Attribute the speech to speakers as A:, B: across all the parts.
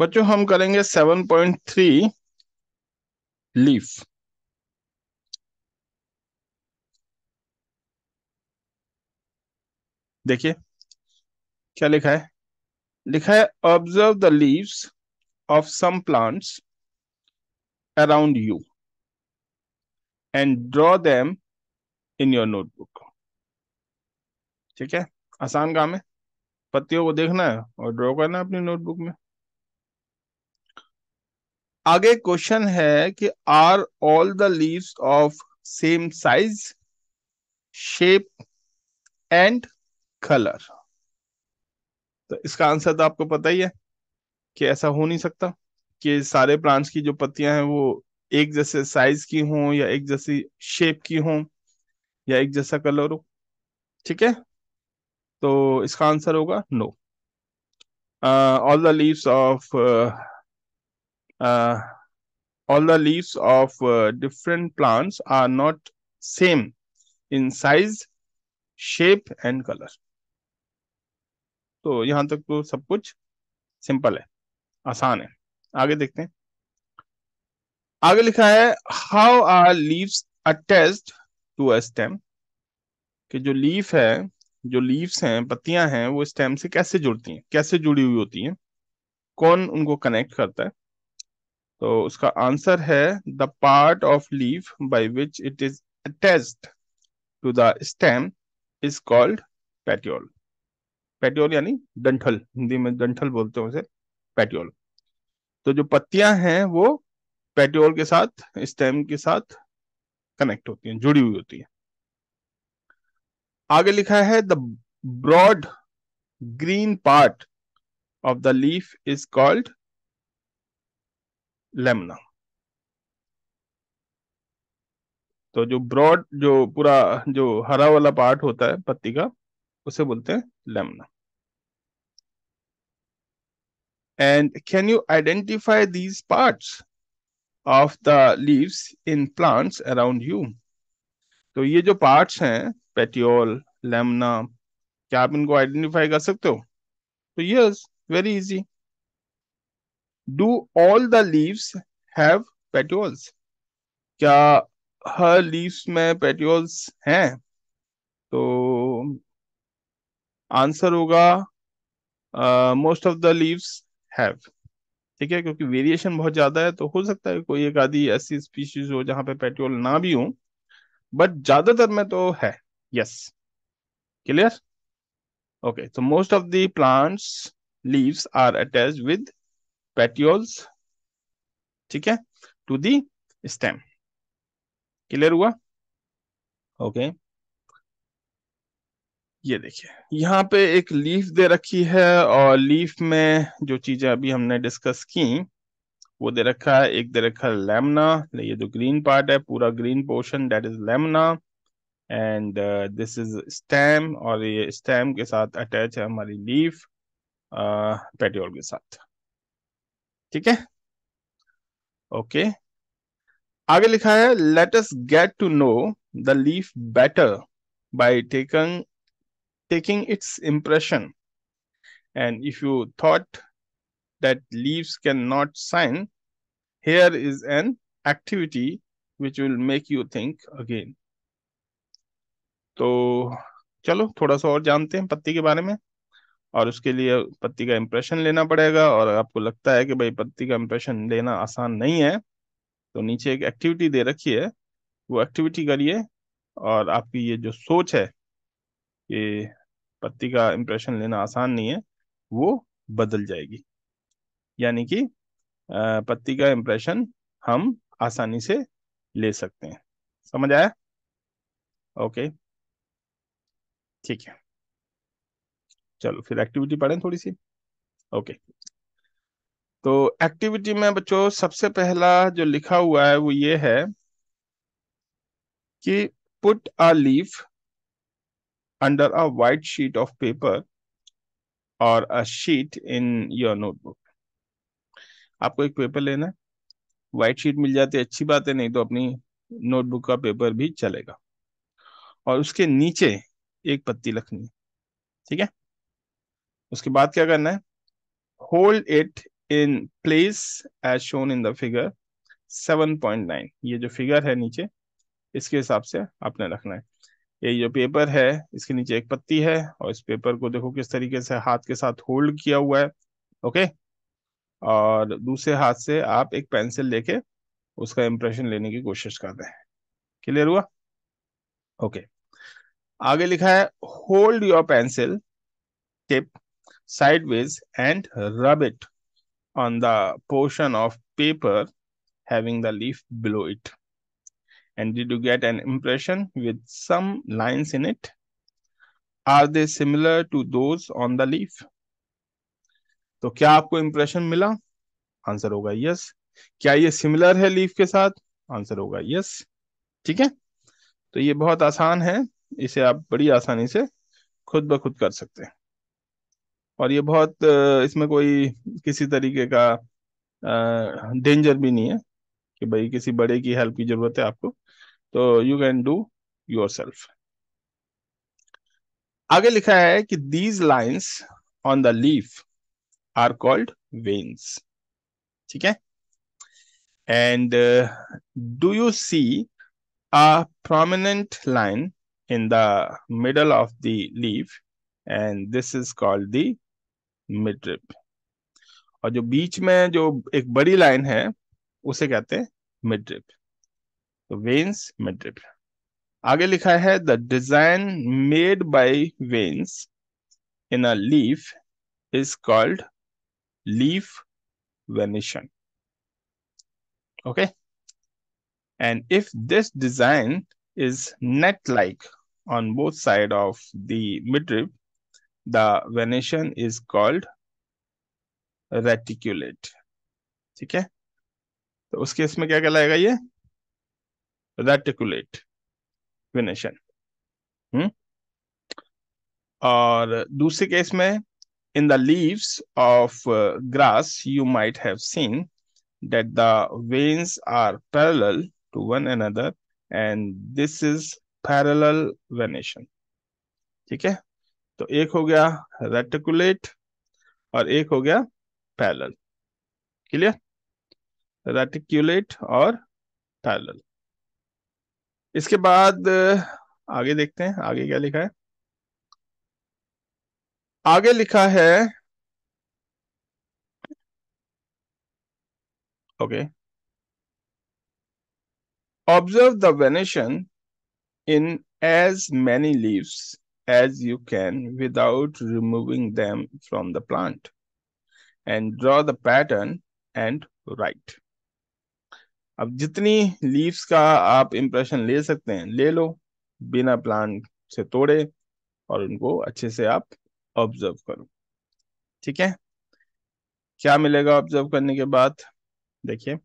A: बच्चों हम करेंगे सेवन पॉइंट थ्री लीफ देखिए क्या लिखा है लिखा है observe the leaves of some plants around you and draw them in your notebook ठीक है आसान काम है पत्तियों को देखना है और ड्रॉ करना है अपनी नोटबुक में आगे क्वेश्चन है कि are all the leaves of same size shape and colour तो इसका आंसर तो आपको पता ही है कि ऐसा हो नहीं सकता कि सारे प्लांट्स की जो पत्तियां हैं वो एक जैसे साइज की हों या एक जैसी शेप की हों या एक जैसा कलर हो ठीक है तो इसका आंसर होगा no all the leaves of uh, all the leaves of uh, different plants are not same in size shape and color तो यहां तक तो सब कुछ सिंपल है आसान है आगे देखते हैं आगे लिखा है how are leaves attached to a stem कि जो लीफ है जो लीव्स हैं पत्तियां हैं वो स्टेम से कैसे जुड़ती हैं कैसे जुड़ी हुई होती हैं कौन उनको कनेक्ट करता है तो उसका आंसर है the part of leaf by which it is attached to the stem is called petiole petiole यानी डंठल हिंदी में डंठल बोलते हैं उसे पेट्योल तो जो पत्तियां हैं वो पेट्योल के साथ स्टेम के साथ कनेक्ट होती हैं जुड़ी हुई होती हैं आगे लिखा है the broad green part of the leaf is called lamina तो जो ब्रॉड जो पूरा जो हरा वाला पार्ट होता है पत्ती का उसे बोलते हैं lamina and can you identify these parts of the leaves in plants around you तो ये जो पार्ट्स हैं पेटियोल लेमना क्या आप इनको आइडेंटिफाई कर सकते हो तो yes very easy do all the leaves have petioles क्या हर लीव्स में पेट्योल्स हैं तो आंसर होगा most of the leaves have ठीक है क्योंकि वेरिएशन बहुत ज़्यादा है तो हो सकता है कोई एक आदि ऐसी स्पीशीज हो जहां पे पेट्रोल ना भी हो बट ज़्यादातर में तो है यस क्लियर ओके तो most of the plants leaves are attach with petioles ठीक है टू दी स्टेम क्लियर हुआ ओके okay. ये देखिए यहाँ पे एक लीफ दे रखी है और लीफ में जो चीजें अभी हमने डिस्कस की वो दे रखा है एक दे रखा है लेमना ये जो ग्रीन पार्ट है पूरा green portion that is lamina and this is stem और ये स्टेम के साथ अटैच है हमारी लीफ पेट्योल uh, के साथ ठीक है ओके आगे लिखा है let's get to know the leaf better by taken taking its impression and if you thought that leaves can not sign here is an activity which will make you think again तो चलो थोड़ा सा और जानते हैं पत्ती के बारे में और उसके लिए पत्ती का इम्प्रेशन लेना पड़ेगा और आपको लगता है कि भाई पत्ती का इम्प्रेशन लेना आसान नहीं है तो नीचे एक एक्टिविटी दे रखी है वो एक्टिविटी करिए और आपकी ये जो सोच है कि पत्ती का इम्प्रेशन लेना आसान नहीं है वो बदल जाएगी यानी कि पत्ती का इम्प्रेशन हम आसानी से ले सकते हैं समझ आया ओके ठीक है चलो फिर एक्टिविटी पढ़ें थोड़ी सी ओके तो एक्टिविटी में बच्चों सबसे पहला जो लिखा हुआ है वो ये है कि put a leaf under a white sheet of paper और a sheet in your notebook आपको एक पेपर लेना है वाइट शीट मिल जाती है अच्छी बात है नहीं तो अपनी नोटबुक का पेपर भी चलेगा और उसके नीचे एक पत्ती रखनी है ठीक है उसके बाद क्या करना है hold it in place as shown in the figure 7.9 ये जो फिगर है नीचे इसके हिसाब से आपने रखना है ये जो पेपर है इसके नीचे एक पत्ती है और इस पेपर को देखो किस तरीके से हाथ के साथ होल्ड किया हुआ है ओके और दूसरे हाथ से आप एक पेंसिल लेके उसका इम्प्रेशन लेने की कोशिश कर रहे हैं क्लियर हुआ ओके आगे लिखा है hold your pencil tip sideways and rub it on the portion of paper having the leaf below it. And did you get an impression with some lines in it? Are they similar to those on the leaf? तो क्या आपको impression मिला answer होगा yes क्या ये similar है leaf के साथ आंसर होगा यस ठीक है तो ये बहुत आसान है इसे आप बड़ी आसानी से खुद ब खुद कर सकते हैं और ये बहुत इसमें कोई किसी तरीके का डेंजर भी नहीं है कि भाई किसी बड़े की हेल्प की जरूरत है आपको तो you can do yourself आगे लिखा है कि these lines on the leaf are called veins ठीक है and do you see a prominent line in the middle of the leaf and this is called the midrib और जो बीच में जो एक बड़ी लाइन है उसे कहते हैं मिड रिप तो वेन्स मिड रिप आगे लिखा है the design made by veins in a leaf is called leaf venation and if this design is net like on both side of the mid midrib the venation is called reticulate ठीक है तो उस case में क्या कहलाएगा ये reticulate venation हम्म और दूसरे केस में in the leaves of grass you might have seen that the veins are parallel to one and other and this is parallel venation ठीक है तो एक हो गया रेटिकुलेट और एक हो गया पैरल क्लियर रेटिकुलेट और पैरल इसके बाद आगे देखते हैं आगे क्या लिखा है आगे लिखा है okay observe the venation in as many leaves as you can without removing them from the plant and draw the pattern and write. अब जितनी लीव्स का आप इम्प्रेशन ले सकते हैं ले लो बिना प्लांट से तोड़े और उनको अच्छे से आप ऑब्जर्व करो ठीक है क्या मिलेगा ऑब्जर्व करने के बाद देखिए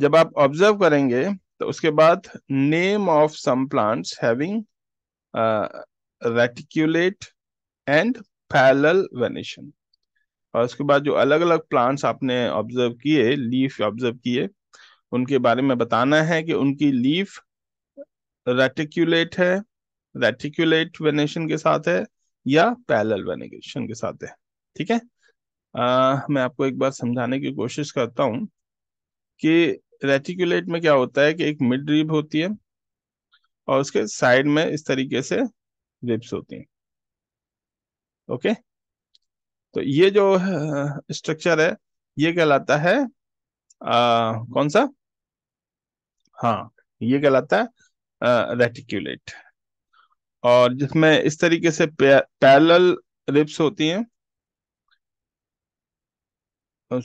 A: जब आप ऑब्जर्व करेंगे तो उसके बाद name of some plants having reticulate and parallel venation और उसके बाद जो अलग अलग प्लांट्स आपने ऑब्जर्व किए लीफ ऑब्जर्व किए उनके बारे में बताना है कि उनकी लीफ रेटिक्यूलेट है रेटिक्यूलेट वेनेशन के साथ है या पैरल वेनेशन के साथ है ठीक है आ, मैं आपको एक बार समझाने की कोशिश करता हूँ कि रेटिक्यूलेट में क्या होता है कि एक मिड रिब होती है और उसके साइड में इस तरीके से रिप्स होती हैं ओके तो ये जो स्ट्रक्चर है ये कहलाता है आ, कौन सा हाँ ये कहलाता है रेटिक्यूलेट और जिसमें इस तरीके से पैरेलल रिप्स होती हैं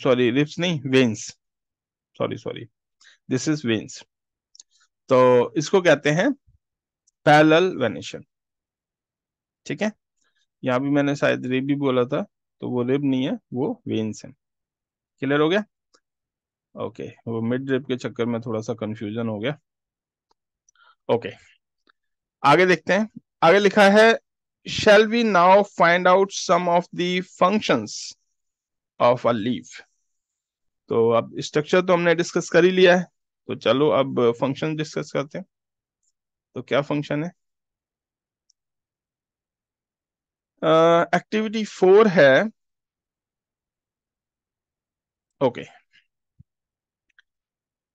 A: सॉरी रिप्स नहीं veins sorry sorry this is veins तो इसको कहते हैं पैरल वेनेशन ठीक है यहां भी मैंने शायद रेब भी बोला था तो वो रेब नहीं है वो वेन्स है क्लियर हो गया ओके वो मिड रेप के चक्कर में थोड़ा सा कंफ्यूजन हो गया ओके आगे देखते हैं आगे लिखा है shall we now find out some of the functions of a leaf तो अब स्ट्रक्चर तो हमने डिस्कस कर ही लिया है तो चलो अब फंक्शन डिस्कस करते हैं तो क्या फंक्शन है एक्टिविटी uh, फोर है ओके okay.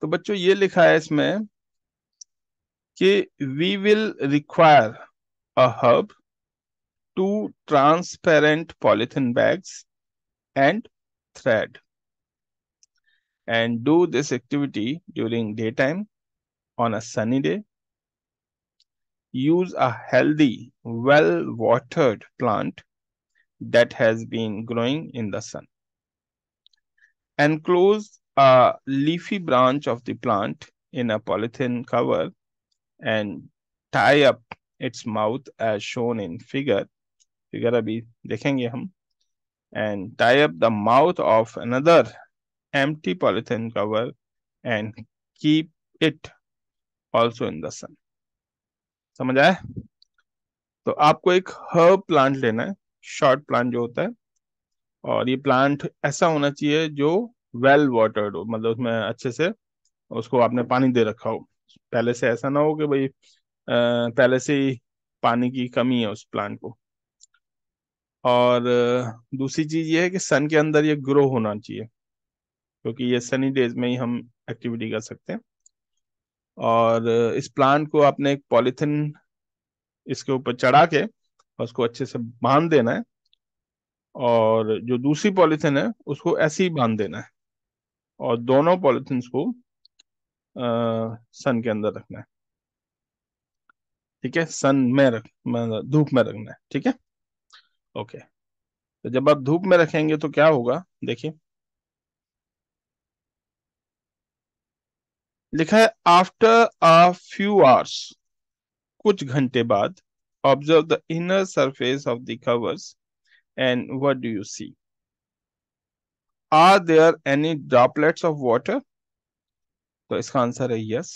A: तो बच्चों ये लिखा है इसमें कि we will require a hub two transparent polythene bags and thread and do this activity during day time on a sunny day use a healthy, well watered plant that has been growing in the sun. Enclose a leafy branch of the plant in a polythene cover and tie up its mouth as shown in figure. Figure abhi dekhenge hum. And tie up the mouth of another empty polythene cover and keep it also in the sun. समझ आए तो आपको एक herb plant लेना है short plant जो होता है और ये प्लांट ऐसा होना चाहिए जो वेल वाटर्ड हो मतलब उसमें अच्छे से उसको आपने पानी दे रखा हो पहले से ऐसा ना हो कि भाई पहले से ही पानी की कमी है उस प्लांट को और दूसरी चीज़ ये है कि सन के अंदर ये ग्रो होना चाहिए क्योंकि ये सनी डेज में ही हम एक्टिविटी कर सकते हैं और इस प्लांट को आपने एक पॉलीथिन इसके ऊपर चढ़ा के उसको अच्छे से बांध देना है और जो दूसरी पॉलीथिन है उसको ऐसे ही बांध देना है और दोनों पॉलिथिन को आ, सन के अंदर रखना है ठीक है सन में रख धूप में रखना है ठीक है ओके तो जब आप धूप में रखेंगे तो क्या होगा देखिए लिखा है आफ्टर अ फ्यू आवर्स कुछ घंटे बाद observe the inner surface of the covers and what do you see are there any droplets of water तो इसका आंसर है yes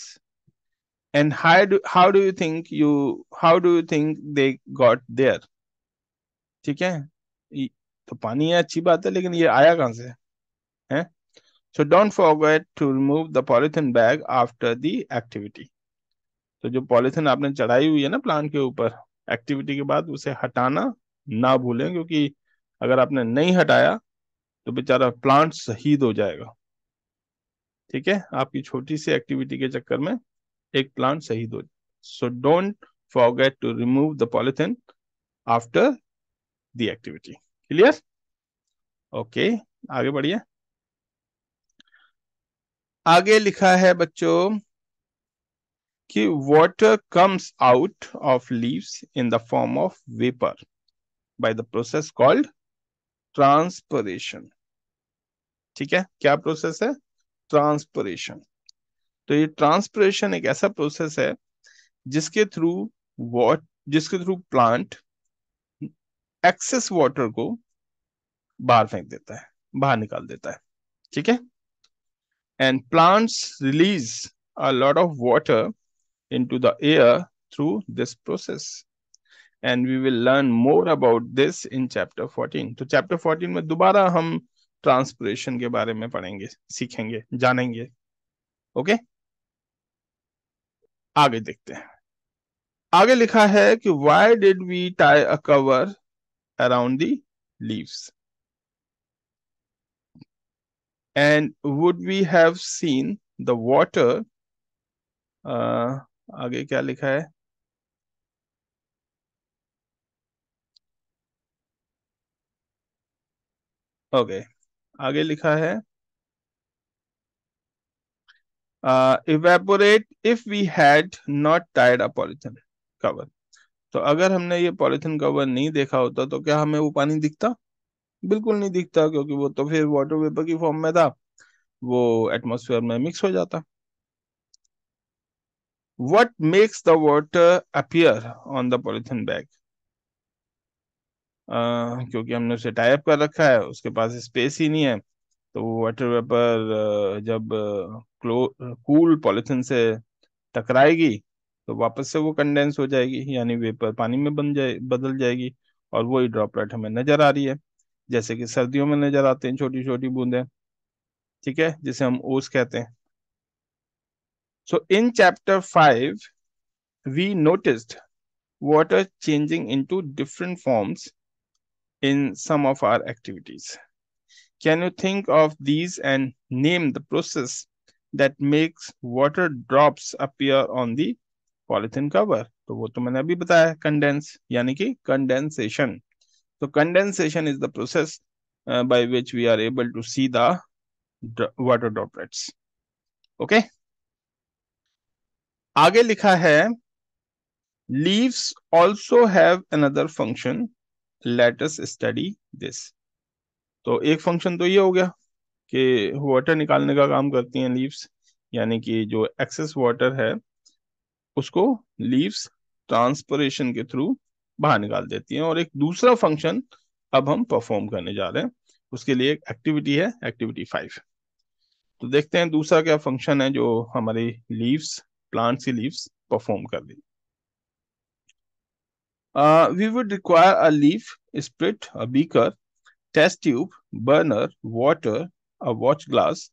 A: and how do how do you think you how do you think they got there ठीक है तो पानी है अच्छी बात है लेकिन ये आया कहां से है So don't forget to remove the polythene bag after the activity. तो जो पॉलिथिन आपने चढ़ाई हुई है ना प्लांट के ऊपर एक्टिविटी के बाद उसे हटाना ना भूलें क्योंकि अगर आपने नहीं हटाया तो बेचारा प्लांट शहीद हो जाएगा ठीक है आपकी छोटी सी एक्टिविटी के चक्कर में एक प्लांट शहीद हो so don't forget to remove the polythene after the activity clear okay आगे बढ़िए आगे लिखा है बच्चों कि water comes out of leaves in the form of vapour by the process called transpiration ठीक है क्या प्रोसेस है ट्रांसपोरेशन तो ये ट्रांसपोरेशन एक ऐसा प्रोसेस है जिसके थ्रू वॉट जिसके थ्रू प्लांट एक्सेस वाटर को बाहर फेंक देता है बाहर निकाल देता है ठीक है And plants release a lot of water into the air through this process. And we will learn more about this in chapter 14. So chapter 14 में दोबारा हम transpiration के बारे में पढ़ेंगे We जानेंगे ओके आगे देखते हैं आगे लिखा है कि why did we tie a cover around the leaves and would we have seen the water uh, आगे क्या लिखा है ओके okay. आगे लिखा है evaporate if we had not tied a polythene cover तो अगर हमने ये पॉलिथीन कवर नहीं देखा होता तो क्या हमें वो पानी दिखता बिल्कुल नहीं दिखता क्योंकि वो तो फिर वाटर वेपर की फॉर्म में था वो एटमोसफेयर में मिक्स हो जाता what makes the water appear on the polythene bag क्योंकि हमने उसे टाइप कर रखा है उसके पास स्पेस ही नहीं है तो वाटर वेपर जब क्लो कूल पॉलिथिन से टकराएगी तो वापस से वो कंडेंस हो जाएगी यानी वेपर पानी में बन जाए बदल जाएगी और वही ड्रॉपलेट हमें नजर आ रही है जैसे कि सर्दियों में नजर आते हैं छोटी छोटी बूंदे ठीक है जिसे हम ओस कहते हैं so in chapter five we noticed water changing into different forms in some of our activities can you think of these and name the process that makes water drops appear on polythene cover तो वो तो मैंने अभी बताया condense यानी कि condensation so condensation is the process uh, by which we are able to see the water droplets आगे लिखा है leaves also have another function let's study this तो एक फंक्शन तो ये हो गया कि वाटर निकालने का काम करती हैं लीव्स यानी कि जो एक्सेस वाटर है उसको लीव्स ट्रांसपोरेशन के थ्रू बाहर निकाल देती हैं और एक दूसरा फंक्शन अब हम परफॉर्म करने जा रहे हैं उसके लिए एक एक्टिविटी है एक्टिविटी फाइव तो देखते हैं दूसरा क्या फंक्शन है जो हमारी लीव्स प्लांट्स की लीव्स परफॉर्म कर दी we would require a leaf spirit a beaker test tube burner water a watch glass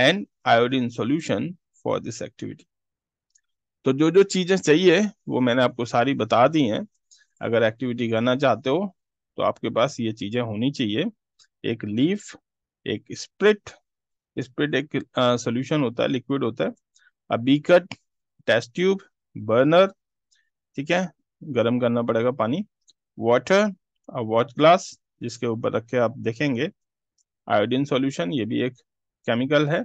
A: and iodine solution for this activity तो जो जो चीजें चाहिए वो मैंने आपको सारी बता दी हैं अगर एक्टिविटी करना चाहते हो तो आपके पास ये चीज़ें होनी चाहिए एक लीफ एक स्प्रिट स्प्रिट एक सोल्यूशन होता है लिक्विड होता है अब बीकट टेस्ट ट्यूब बर्नर ठीक है गर्म करना पड़ेगा पानी वाटर और वॉच ग्लास जिसके ऊपर रख के आप देखेंगे आयोडीन सॉल्यूशन ये भी एक केमिकल है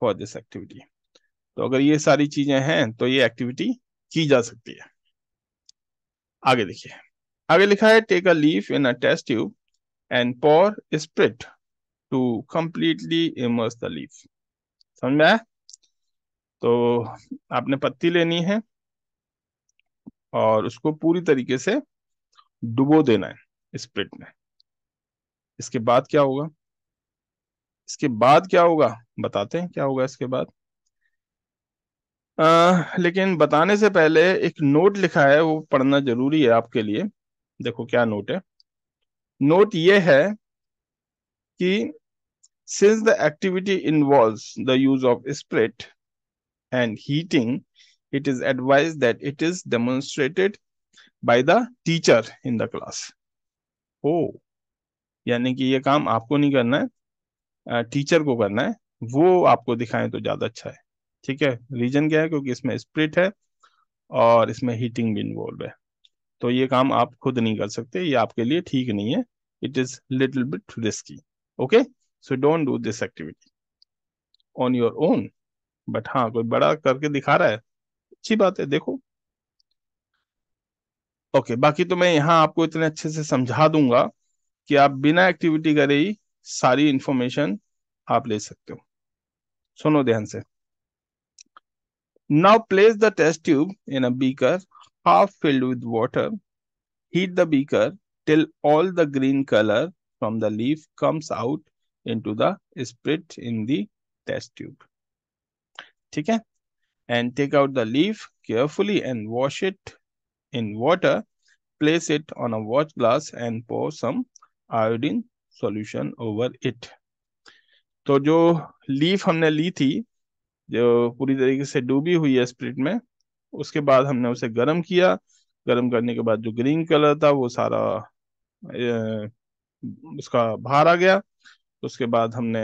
A: फॉर दिस एक्टिविटी तो अगर ये सारी चीज़ें हैं तो ये एक्टिविटी की जा सकती है आगे देखिए आगे लिखा है take a leaf in a test tube and pour spirit to completely immerse the leaf समझ में आया तो आपने पत्ती लेनी है और उसको पूरी तरीके से डुबो देना है स्प्रिट में इसके बाद क्या होगा इसके बाद क्या होगा बताते हैं क्या होगा इसके बाद लेकिन बताने से पहले एक नोट लिखा है वो पढ़ना जरूरी है आपके लिए देखो क्या नोट है नोट ये है कि since the activity involve the use of spirit and heating it is advise that it is demonstrated by the teacher in the class हो यानी कि ये काम आपको नहीं करना है टीचर को करना है वो आपको दिखाएं तो ज्यादा अच्छा है ठीक है रीजन क्या है क्योंकि इसमें स्प्लिट है और इसमें हीटिंग भी इन्वॉल्व है तो ये काम आप खुद नहीं कर सकते ये आपके लिए ठीक नहीं है it is little bit risky okay so don't do this activity on your own but हाँ कोई बड़ा करके दिखा रहा है अच्छी बात है देखो ओके okay, बाकी तो मैं यहाँ आपको इतने अच्छे से समझा दूंगा कि आप बिना एक्टिविटी करे ही सारी इंफॉर्मेशन आप ले सकते हो सुनो ध्यान से Now place the test tube in a beaker half filled with water. Heat the beaker till all the green color from the leaf comes out into the spirit in the test tube. ठीक है And take out the leaf carefully and wash it in water. Place it on a watch glass and pour some iodine solution over it. तो जो leaf हमने ली थी जो पूरी तरीके से डूबी हुई है स्प्रिट में उसके बाद हमने उसे गर्म किया गर्म करने के बाद जो ग्रीन कलर था वो सारा ए, उसका बाहर आ गया उसके बाद हमने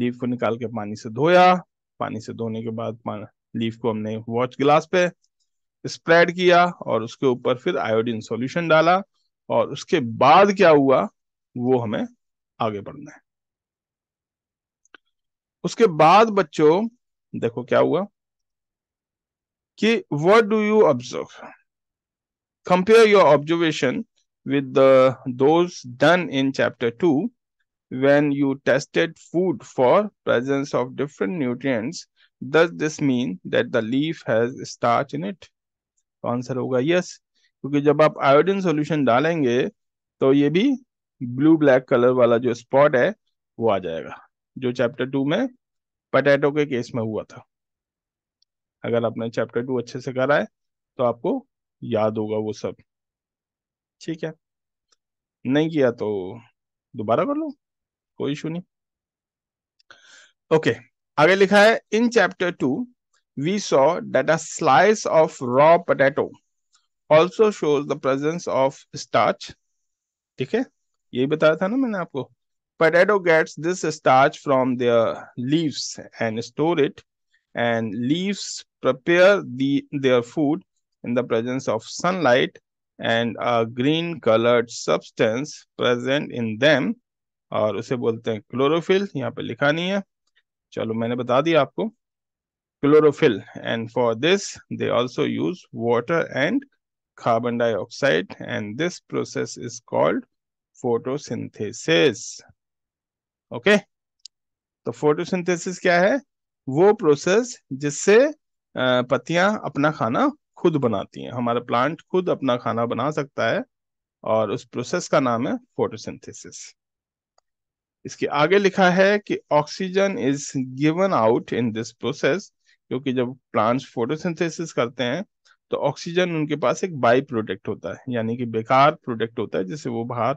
A: लीफ को निकाल के पानी से धोया पानी से धोने के बाद लीफ को हमने वॉच ग्लास पे स्प्रेड किया और उसके ऊपर फिर आयोडीन सॉल्यूशन डाला और उसके बाद क्या हुआ वो हमें आगे बढ़ना है उसके बाद बच्चों देखो क्या हुआ कि what do you observe compare your observation with those done in chapter two when you tested food for presence of different nutrients does this mean that the leaf has starch in it तो answer होगा yes yes. क्योंकि जब आप iodine solution डालेंगे तो ये भी blue black colour वाला जो स्पॉट है वो आ जाएगा जो चैप्टर टू में पटेटो के केस में हुआ था अगर आपने चैप्टर टू अच्छे से करा है तो आपको याद होगा वो सब ठीक है नहीं किया तो दोबारा कर लो कोई इशू नहीं ओके आगे लिखा है in chapter two we saw that a slice of raw potato also shows the presence of starch ठीक है यही बताया था ना मैंने आपको potato gets this starch from their leaves and store it and leaves prepare the their food in the presence of sunlight and a green colored substance present in them और उसे बोलते हैं क्लोरोफिल यहाँ पे लिखा है चलो मैंने बता दिया आपको chlorophyll and for this they also use water and carbon dioxide and this process is called photosynthesis okay तो फोटोसिंथेसिस क्या है वो प्रोसेस जिससे पत्तियां अपना खाना खुद बनाती हैं हमारा प्लांट खुद अपना खाना बना सकता है और उस प्रोसेस का नाम है फोटोसिंथेसिस इसके आगे लिखा है कि oxygen is given out in this process क्योंकि जब प्लांट्स फोटोसिंथेसिस करते हैं तो ऑक्सीजन उनके पास एक बाई प्रोडक्ट होता है यानी कि बेकार प्रोडक्ट होता है जिसे वो बाहर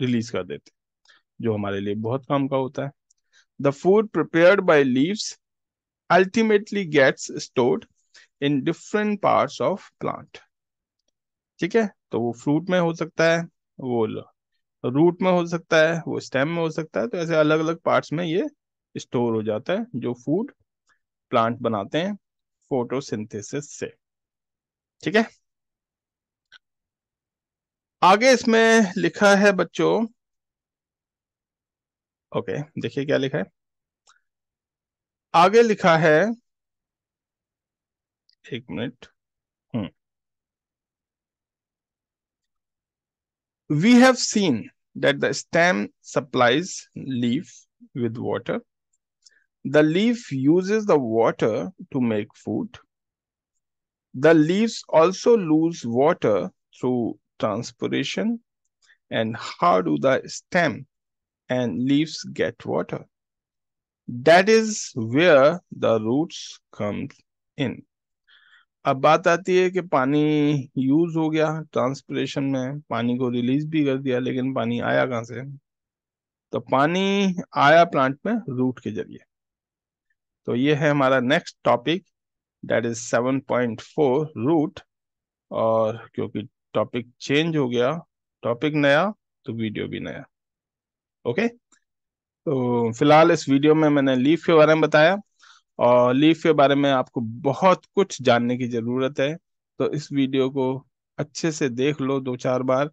A: रिलीज कर देते जो हमारे लिए बहुत काम का होता है the food prepare by leaves ultimately gets stored in different part of plant ठीक है तो वो फ्रूट में हो सकता है वो रूट में हो सकता है वो स्टेम में हो सकता है तो ऐसे अलग अलग पार्ट्स में ये स्टोर हो जाता है जो फूड प्लांट बनाते हैं फोटोसिंथेसिस से ठीक है आगे इसमें लिखा है बच्चों ओके देखिए क्या लिखा है आगे लिखा है एक minute hmm we have seen that the stem supplies leaf with water the leaf use the water to make food the leave also lose water through transpiration and how do the stem and leaves get water. That is where the roots come in. अब बात आती है कि पानी use हो गया transportation में पानी को रिलीज भी कर दिया लेकिन पानी आया कहाँ से तो पानी आया प्लांट में रूट के जरिए तो ये है हमारा next topic that is 7.4 root और क्योंकि टॉपिक चेंज हो गया टॉपिक नया तो वीडियो भी नया ओके तो फिलहाल इस वीडियो में मैंने लीफ के बारे में बताया और लीफ के बारे में आपको बहुत कुछ जानने की ज़रूरत है तो इस वीडियो को अच्छे से देख लो दो चार बार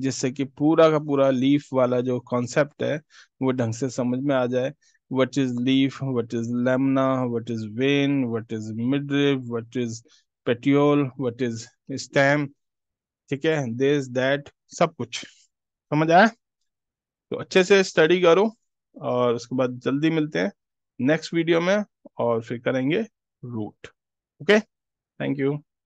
A: जिससे कि पूरा का पूरा लीफ वाला जो कॉन्सेप्ट है वो ढंग से समझ में आ जाए what is leaf what is lamina what is vein what is midrib, what is petiole, what is stem ठीक है दिस दैट सब कुछ समझ आया तो अच्छे से स्टडी करो और उसके बाद जल्दी मिलते हैं नेक्स्ट वीडियो में और फिर करेंगे रूट ओके थैंक यू